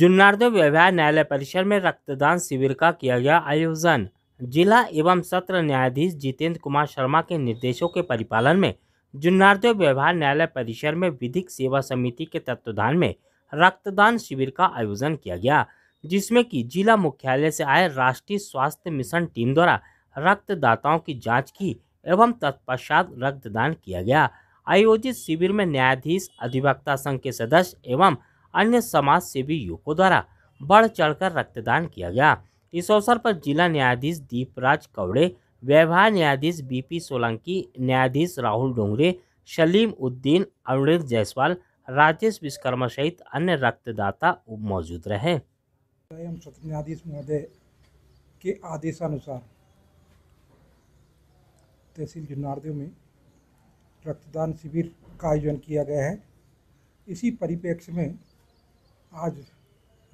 जुन्नार्दो व्यवहार न्यायालय परिसर में रक्तदान शिविर का किया गया आयोजन जिला एवं सत्र न्यायाधीश जितेंद्र कुमार शर्मा के निर्देशों के परिपालन में जुन्नार्दो व्यवहार न्यायालय परिसर में विधिक सेवा समिति के तत्वधान में रक्तदान शिविर का आयोजन किया गया जिसमें कि जिला मुख्यालय से आए राष्ट्रीय स्वास्थ्य मिशन टीम द्वारा रक्तदाताओं की जांच की एवं तत्पश्चात रक्तदान किया गया आयोजित शिविर में न्यायाधीश अधिवक्ता संघ के सदस्य एवं अन्य समाज सेवी युवकों द्वारा बढ़ चढ़कर रक्तदान किया गया इस अवसर पर जिला न्यायाधीश दीपराज कवड़े व्यवहार न्यायाधीश बीपी सोलंकी न्यायाधीश राहुल डोंगरे सलीम उद्दीन अरुण जायसवाल राजेश विश्वकर्मा सहित अन्य रक्तदाता मौजूद रहे न्यायाधीश महोदय के आदेशानुसार तहसील जुन्नारदेव में रक्तदान शिविर का आयोजन किया गया है इसी परिप्रेक्ष्य में आज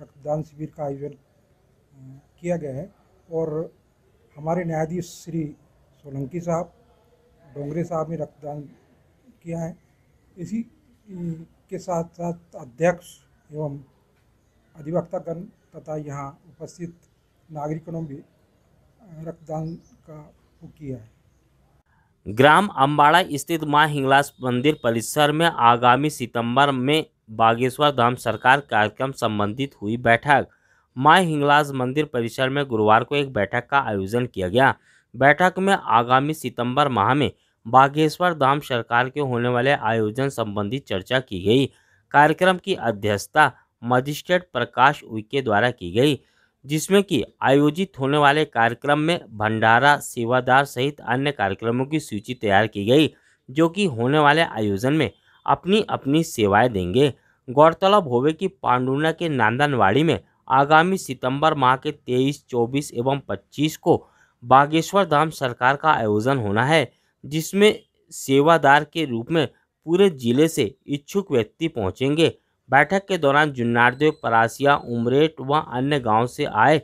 रक्तदान शिविर का आयोजन किया गया है और हमारे न्यायाधीश श्री सोलंकी साहब डोंगरे साहब ने रक्तदान किया है इसी के साथ साथ अध्यक्ष एवं अधिवक्तागण तथा यहाँ उपस्थित नागरिकों ने भी रक्तदान का किया है ग्राम अम्बाड़ा स्थित माँ हिंगलास मंदिर परिसर में आगामी सितंबर में बागेश्वर धाम सरकार कार्यक्रम संबंधित हुई बैठक माई हिंगलाज मंदिर परिसर में गुरुवार को एक बैठक का आयोजन किया गया बैठक में आगामी सितंबर माह में बागेश्वर धाम सरकार के होने वाले आयोजन संबंधी चर्चा की गई कार्यक्रम की अध्यक्षता मजिस्ट्रेट प्रकाश उइके द्वारा की गई जिसमें कि आयोजित होने वाले कार्यक्रम में भंडारा सेवादार सहित अन्य कार्यक्रमों की सूची तैयार की गई जो कि होने वाले आयोजन में अपनी अपनी सेवाएं देंगे गौरतलब होवे कि पांडुना के नांदनवाड़ी में आगामी सितंबर माह के 23, 24 एवं 25 को बागेश्वर धाम सरकार का आयोजन होना है जिसमें सेवादार के रूप में पूरे जिले से इच्छुक व्यक्ति पहुंचेंगे बैठक के दौरान जुन्नारदेव परासिया उमरेट व अन्य गांव से आए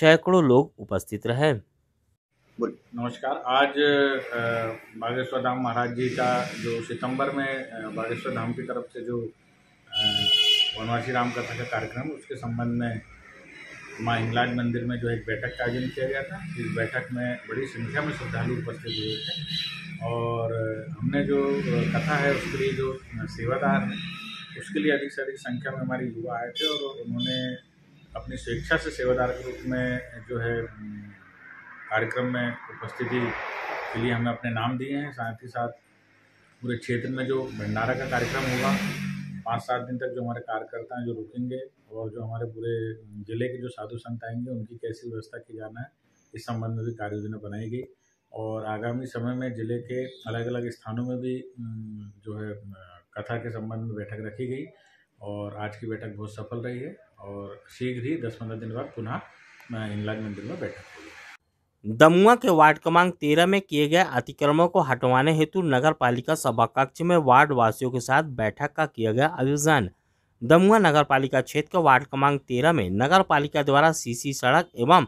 सैकड़ों लोग उपस्थित रहे बोल नमस्कार आज बागेश्वर धाम महाराज जी का जो सितंबर में बागेश्वर धाम की तरफ से जो वनवासी राम कथा का कार्यक्रम उसके संबंध में माँ हिंगलाज मंदिर में जो एक बैठक का आयोजन किया गया था इस बैठक में बड़ी संख्या में श्रद्धालु उपस्थित हुए थे और हमने जो कथा है उसके लिए जो सेवादार है उसके लिए अधिक से अधिक संख्या में हमारे युवा आए थे और उन्होंने अपनी स्वेच्छा से सेवादार के रूप में जो है कार्यक्रम में उपस्थिति के लिए हमें अपने नाम दिए हैं साथ ही साथ पूरे क्षेत्र में जो भंडारा का कार्यक्रम होगा पाँच सात दिन तक जो हमारे कार्यकर्ता हैं जो रुकेंगे और जो हमारे पूरे जिले के जो साधु संत आएंगे उनकी कैसी व्यवस्था की जाना है इस संबंध में भी कार्य योजना बनाई गई और आगामी समय में जिले के अलग अलग स्थानों में भी जो है कथा के संबंध में बैठक रखी गई और आज की बैठक बहुत सफल रही है और शीघ्र ही दस पंद्रह दिन बाद पुनः इंगलाज मंदिर में बैठक होगी दमुआ के वार्ड क्रमांक तेरह में किए गए अतिक्रमण को हटवाने हेतु नगर पालिका सभा कक्ष में वार्ड वासियों के साथ बैठक का किया गया आयोजन दमुआ नगर पालिका क्षेत्र वार्ड क्रमांक तेरह में नगर पालिका द्वारा सीसी सड़क एवं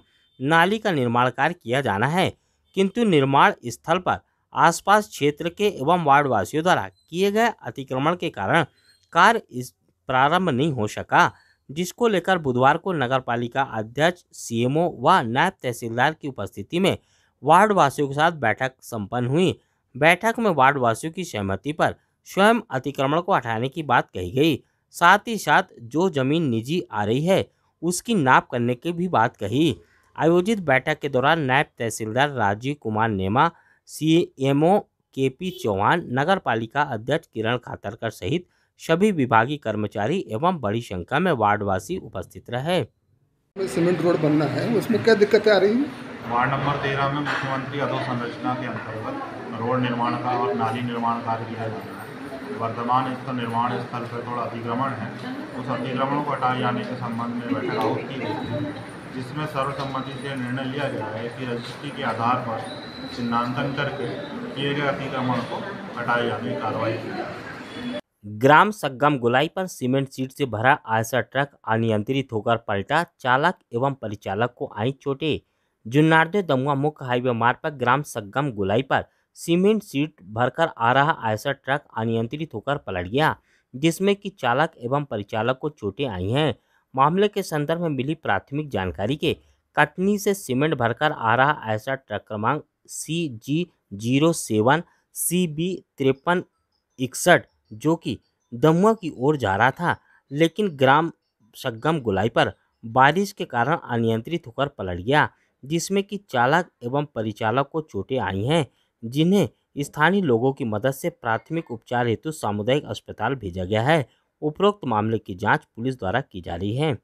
नाली का निर्माण कार्य किया जाना है किंतु निर्माण स्थल पर आसपास क्षेत्र के एवं वार्ड वासियों द्वारा किए गए अतिक्रमण के कारण कार्य प्रारंभ नहीं हो सका जिसको लेकर बुधवार को नगर पालिका अध्यक्ष सीएमओ व नायब तहसीलदार की उपस्थिति में वार्डवासियों के साथ बैठक संपन्न हुई बैठक में वार्डवासियों की सहमति पर स्वयं अतिक्रमण को हटाने की बात कही गई साथ ही साथ जो जमीन निजी आ रही है उसकी नाप करने की भी बात कही आयोजित बैठक के दौरान नायब तहसीलदार राजीव कुमार नेमा सी एम ओ के पी चौहान नगर पालिका अध्यक्ष किरण खातरकर सहित सभी विभागीय कर्मचारी एवं बड़ी संख्या में वार्डवासी उपस्थित रहे सीमेंट रोड बनना है उसमें क्या दिक्कत आ रही है वार्ड नंबर तेरह में मुख्यमंत्री अधोसंरचना के अंतर्गत रोड निर्माण का और नाली निर्माण कार्य किया जा रहा है वर्तमान इसका निर्माण स्थल पर थोड़ा अतिक्रमण है उस अतिक्रमण को हटाए जाने के संबंध में बैठक आउट की गई जिसमें सर्वसम्मति से निर्णय लिया गया है कि रजिस्ट्री के आधार पर चिन्हांकन करके किए गए अतिक्रमण को हटाए जाने की कार्रवाई की जाए ग्राम सग्गम गुलाई पर सीमेंट सीट से भरा आयसा ट्रक अनियंत्रित होकर पलटा चालक एवं परिचालक को आई चोटे जुन्नारदे दमुआ मुख्य हाईवे मार्ग पर ग्राम सग्गम गुलाई पर सीमेंट सीट भरकर आ रहा आयसा ट्रक अनियंत्रित होकर पलट गया जिसमें कि चालक एवं परिचालक को चोटें आई हैं मामले के संदर्भ में मिली प्राथमिक जानकारी के कटनी से सीमेंट भरकर आ रहा ऐसा ट्रक क्रमांक C G zero seven C B तिरपन इकसठ जो कि दमुआ की ओर जा रहा था लेकिन ग्राम सगम गुलाई पर बारिश के कारण अनियंत्रित होकर पलट गया जिसमें कि चालक एवं परिचालक को चोटें आई हैं जिन्हें स्थानीय लोगों की मदद से प्राथमिक उपचार हेतु सामुदायिक अस्पताल भेजा गया है उपरोक्त मामले की जांच पुलिस द्वारा की जा रही है